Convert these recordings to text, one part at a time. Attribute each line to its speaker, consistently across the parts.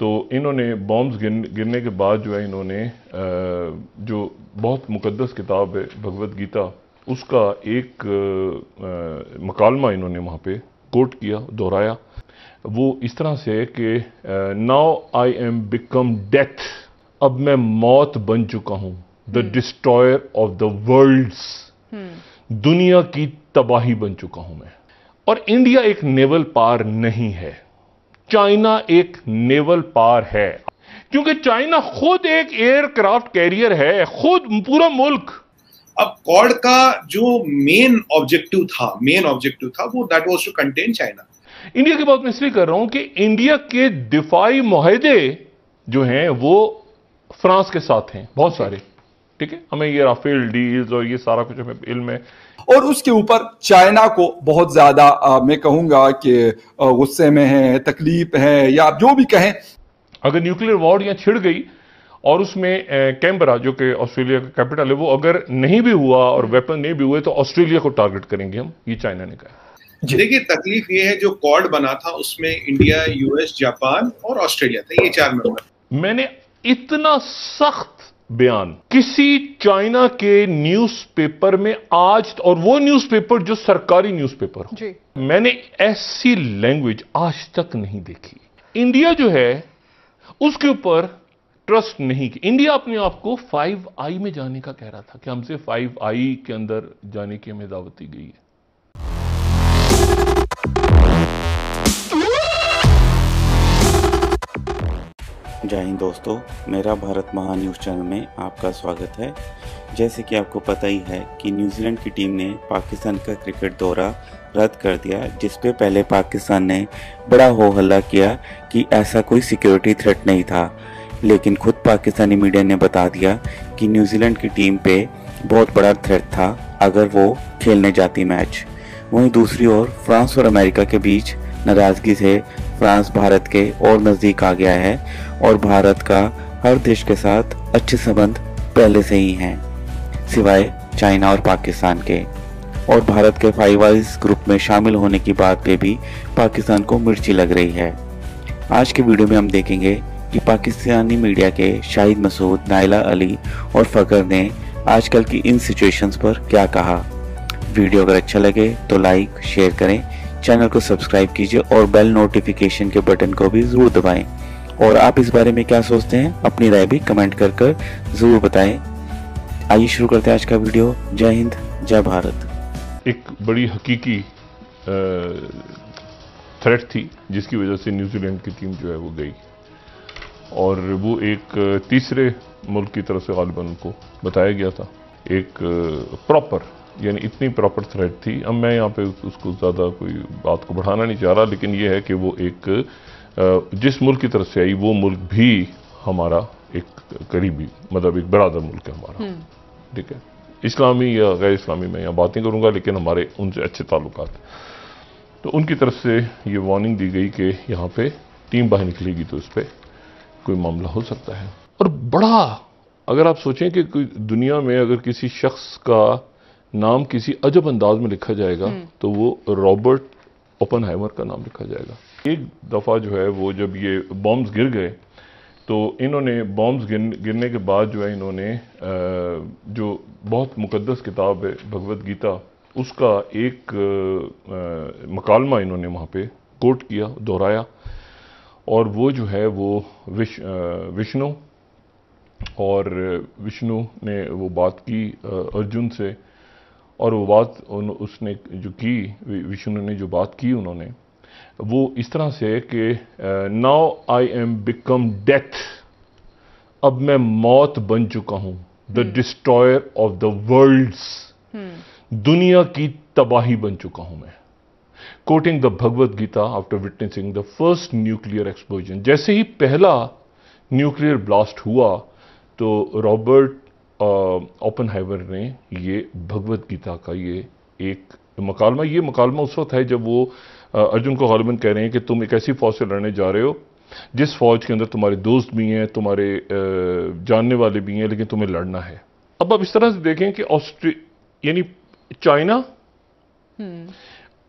Speaker 1: तो इन्होंने बॉम्ब्स गिर गिरने के बाद जो है इन्होंने जो बहुत मुकदस किताब है भगवत गीता उसका एक मकालमा इन्होंने वहाँ पे कोट किया दोहराया वो इस तरह से कि now I am become death अब मैं मौत बन चुका हूँ the destroyer of the worlds दुनिया की तबाही बन चुका हूँ मैं और इंडिया एक नेवल पार नहीं है चाइना एक नेवल पार है क्योंकि चाइना खुद एक एयरक्राफ्ट कैरियर है खुद
Speaker 2: पूरा मुल्क अब कॉड का जो मेन ऑब्जेक्टिव था मेन ऑब्जेक्टिव
Speaker 1: था वो that was to contain China India की बात मैं इसलिए कर रहा हूं कि इंडिया के दिफाई मुहिदे जो हैं वो फ्रांस के साथ हैं बहुत सारे ठीक है हमें ये राफेल डील्स और ये सारा कुछ हमें इल्म है और उसके ऊपर चाइना को बहुत
Speaker 2: ज्यादा मैं कहूंगा कि गुस्से में है तकलीफ है या आप जो भी कहें
Speaker 1: अगर न्यूक्लियर वॉर यहां छिड़ गई और उसमें कैमरा जो कि ऑस्ट्रेलिया का कैपिटल है वो अगर नहीं भी हुआ और वेपन नहीं भी हुए तो ऑस्ट्रेलिया को टारगेट करेंगे हम ये चाइना ने कहा
Speaker 2: देखिए तकलीफ ये है जो कॉर्ड बना था उसमें इंडिया यूएस जापान और ऑस्ट्रेलिया
Speaker 1: था ये चार मेंबर मैंने इतना सख्त बयान किसी चाइना के न्यूज़पेपर में आज और वो न्यूज़पेपर जो सरकारी न्यूज़पेपर हो जी। मैंने ऐसी लैंग्वेज आज तक नहीं देखी इंडिया जो है उसके ऊपर ट्रस्ट नहीं की इंडिया अपने आप को फाइव आई में जाने का कह रहा था कि हमसे फाइव आई के अंदर जाने की हमें दावती गई है
Speaker 3: जय हिंद दोस्तों मेरा भारत महा न्यूज़ चैनल में आपका स्वागत है जैसे कि आपको पता ही है कि न्यूजीलैंड की टीम ने पाकिस्तान का क्रिकेट दौरा रद्द कर दिया जिसपे पहले पाकिस्तान ने बड़ा हो हल्ला किया कि ऐसा कोई सिक्योरिटी थ्रेट नहीं था लेकिन खुद पाकिस्तानी मीडिया ने बता दिया कि न्यूजीलैंड की टीम पर बहुत बड़ा थ्रेट था अगर वो खेलने जाती मैच वहीं दूसरी ओर फ्रांस और अमेरिका के बीच नाराज़गी से फ्रांस भारत के और नज़दीक आ गया है और भारत का हर देश के साथ अच्छे संबंध पहले से ही हैं सिवाय चाइना और पाकिस्तान के और भारत के फाइव आइज ग्रुप में शामिल होने की बात पे भी पाकिस्तान को मिर्ची लग रही है आज के वीडियो में हम देखेंगे कि पाकिस्तानी मीडिया के शाहिद मसूद नाइला अली और फकर ने आजकल की इन सिचुएशंस पर क्या कहा वीडियो अगर अच्छा लगे तो लाइक शेयर करें चैनल को सब्सक्राइब कीजिए और बेल नोटिफिकेशन के बटन को भी जरूर दबाएं और आप इस बारे में क्या सोचते हैं अपनी राय भी कमेंट कर कर जरूर बताएं आइए शुरू करते हैं आज का वीडियो जय हिंद जय भारत
Speaker 1: एक बड़ी हकीकी थ्रेट थी जिसकी वजह से न्यूजीलैंड की टीम जो है वो गई और वो एक तीसरे मुल्क की तरफ से गालिबा उनको बताया गया था एक प्रॉपर यानी इतनी प्रॉपर थ्रेड थी अब मैं यहाँ पे उस, उसको ज़्यादा कोई बात को बढ़ाना नहीं चाह रहा लेकिन ये है कि वो एक जिस मुल्क की तरफ से आई वो मुल्क भी हमारा एक करीबी मतलब एक बरादर मुल्क है हमारा हम्म। ठीक है इस्लामी या गैर इस्लामी मैं यहाँ बातें करूँगा लेकिन हमारे उनसे अच्छे ताल्लुक तो उनकी तरफ से ये वार्निंग दी गई कि यहाँ पे टीम बाहर निकलेगी तो उस पर कोई मामला हो सकता है और बड़ा अगर आप सोचें कि दुनिया में अगर किसी शख्स का नाम किसी अजब अंदाज में लिखा जाएगा हम्म। तो वो रॉबर्ट ओपन का नाम लिखा जाएगा एक दफ़ा जो है वो जब ये बॉम्ब्स गिर गए तो इन्होंने बॉम्ब्स गिर गिरने के बाद जो है इन्होंने जो बहुत मुकदस किताब है भगवत गीता उसका एक मकालमा इन्होंने वहाँ पे कोट किया दोहराया और वो जो है वो विश विष्णु और विष्णु ने वो बात की अर्जुन से और वो बात उन उसने जो की विष्णु ने जो बात की उन्होंने वो इस तरह से कि now I am become death अब मैं मौत बन चुका हूँ the destroyer of the worlds दुनिया की तबाही बन चुका हूँ मैं quoting the Bhagavad Gita after witnessing the first nuclear explosion जैसे ही पहला न्यूक्लियर ब्लास्ट हुआ तो रॉबर्ट ओपनहाइवर ने ये भगवत गीता का ये एक मकालमा ये मकालमा उस वक्त है जब वो अर्जुन को गालबन कह रहे हैं कि तुम एक ऐसी फौज से लड़ने जा रहे हो जिस फौज के अंदर तुम्हारे दोस्त भी हैं तुम्हारे जानने वाले भी हैं लेकिन तुम्हें लड़ना है अब आप इस तरह से देखें कि ऑस्ट्रे यानी चाइना हम्म।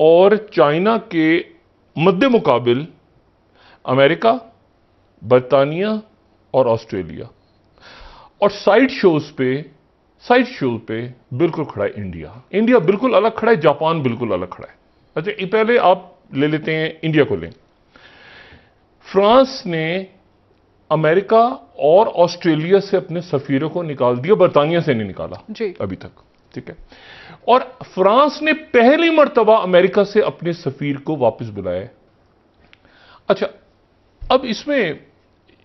Speaker 1: और चाइना के मद्द मुकाबिल अमेरिका बरतानिया और ऑस्ट्रेलिया और साइड शोज पे साइड शो पे बिल्कुल खड़ा है इंडिया इंडिया बिल्कुल अलग खड़ा है जापान बिल्कुल अलग खड़ा है अच्छा पहले आप ले लेते हैं इंडिया को लें फ्रांस ने अमेरिका और ऑस्ट्रेलिया से अपने सफीरों को निकाल दिया बरतानिया से नहीं निकाला जी अभी तक ठीक है और फ्रांस ने पहली मरतबा अमेरिका से अपने सफीर को वापस बुलाया अच्छा अब इसमें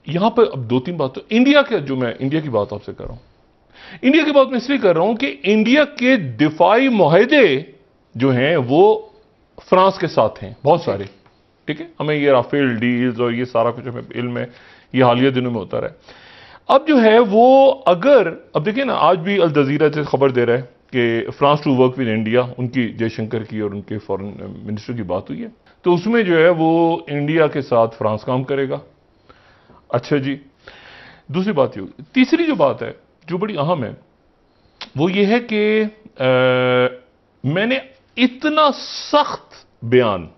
Speaker 1: यहां पर अब दो तीन बात तो इंडिया के जो मैं इंडिया की बात आपसे कर रहा हूं इंडिया की बात मैं इसलिए कर रहा हूं कि इंडिया के दिफाई माहदे जो हैं वो फ्रांस के साथ हैं बहुत सारे ठीक है हमें ये राफेल डील्स और ये सारा कुछ हमें इल्म है ये हालिया दिनों में होता रहा अब जो है वो अगर अब देखिए ना आज भी अल जजीरा से खबर दे रहा है कि France to work with India उनकी जयशंकर की और उनके फॉरेन मिनिस्टर की बात हुई है तो उसमें जो है वो इंडिया के साथ फ्रांस काम करेगा अच्छा जी दूसरी बात ये होगी तीसरी जो बात है जो बड़ी अहम है वो ये है कि मैंने इतना सख्त बयान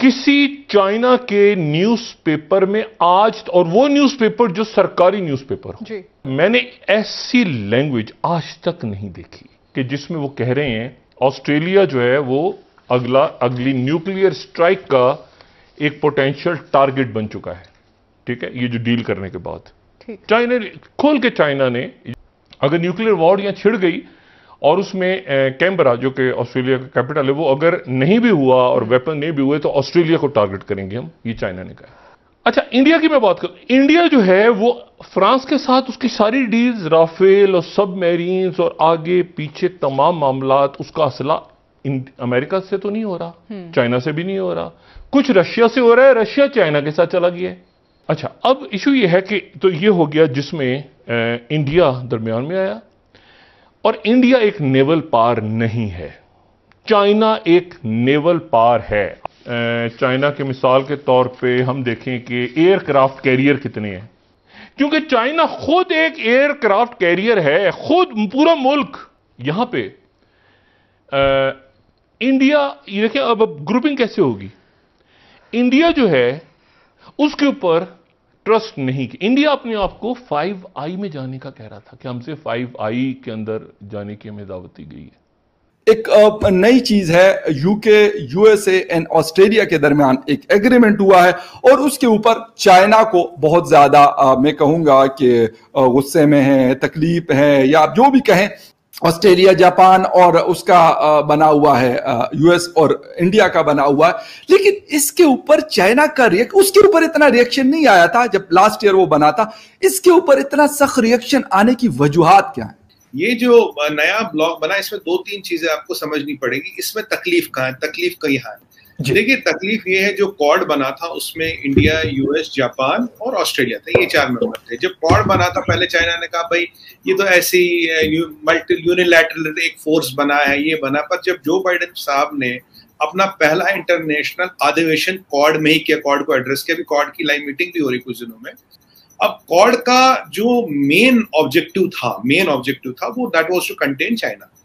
Speaker 1: किसी चाइना के न्यूज़पेपर में आज और वो न्यूज़पेपर जो सरकारी न्यूज़पेपर हो मैंने ऐसी लैंग्वेज आज तक नहीं देखी कि जिसमें वो कह रहे हैं ऑस्ट्रेलिया जो है वो अगला अगली न्यूक्लियर स्ट्राइक का एक पोटेंशियल टारगेट बन चुका है ठीक है ये जो डील करने के बाद चाइना खोल के चाइना ने अगर न्यूक्लियर वॉर यहां छिड़ गई और उसमें कैम्बरा जो कि ऑस्ट्रेलिया का कैपिटल है वो अगर नहीं भी हुआ और वेपन हम्म। नहीं भी हुए तो ऑस्ट्रेलिया को टारगेट करेंगे हम ये चाइना ने कहा अच्छा इंडिया की मैं बात करूं इंडिया जो है वो फ्रांस के साथ उसकी सारी डील्स राफेल और सब मेरीन्स और आगे पीछे तमाम मामला उसका असला अमेरिका से तो नहीं हो रहा चाइना हम्म। से भी नहीं हो रहा कुछ रशिया से हो रहा है रशिया चाइना के साथ चला गया है अच्छा अब इशू ये है कि तो ये हो गया जिसमें इंडिया दरमियान में आया और इंडिया एक नेवल पार नहीं है चाइना एक नेवल पार है चाइना के मिसाल के तौर पे हम देखें कि एयरक्राफ्ट कैरियर कितने हैं क्योंकि चाइना खुद एक एयरक्राफ्ट कैरियर है खुद पूरा मुल्क यहां पे आ, इंडिया ये देखिए अब, अब ग्रुपिंग कैसे होगी इंडिया जो है उसके ऊपर ट्रस्ट नहीं किया इंडिया अपने आप को फाइव आई में जाने का कह रहा था कि हमसे फाइव आई के अंदर जाने की हमें दावत दी गई है
Speaker 2: एक नई चीज है यूके यूएसए एंड ऑस्ट्रेलिया के दरमियान एक एग्रीमेंट हुआ है और उसके ऊपर चाइना को बहुत ज्यादा मैं कहूंगा कि गुस्से में है तकलीफ है या आप जो भी कहें ऑस्ट्रेलिया जापान और उसका बना हुआ है यूएस और इंडिया का बना हुआ है लेकिन इसके ऊपर चाइना का रिएक्शन उसके ऊपर इतना रिएक्शन नहीं आया था जब लास्ट ईयर वो बना था इसके ऊपर इतना सख्त रिएक्शन आने की वजूहत क्या है ये जो नया ब्लॉक बना इसमें दो तीन चीजें आपको समझनी पड़ेगी इसमें तकलीफ कहाँ है तकलीफ कहीं है देखिए तकलीफ ये है जो कॉर्ड बना था उसमें इंडिया यूएस जापान और ऑस्ट्रेलिया था ये चार मेंबर थे जब कॉर्ड बना था पहले चाइना ने कहा भाई ये तो ऐसी मल्टी यूनिलैटरल एक फोर्स बना है ये बना पर जब जो बाइडन साहब ने अपना पहला इंटरनेशनल अधिवेशन कॉर्ड में ही किया कॉर्ड को एड्रेस किया अभी कॉर्ड की लाइव मीटिंग भी हो रही कुछ दिनों में अब कॉर्ड का जो मेन ऑब्जेक्टिव था मेन ऑब्जेक्टिव था वो that was to contain China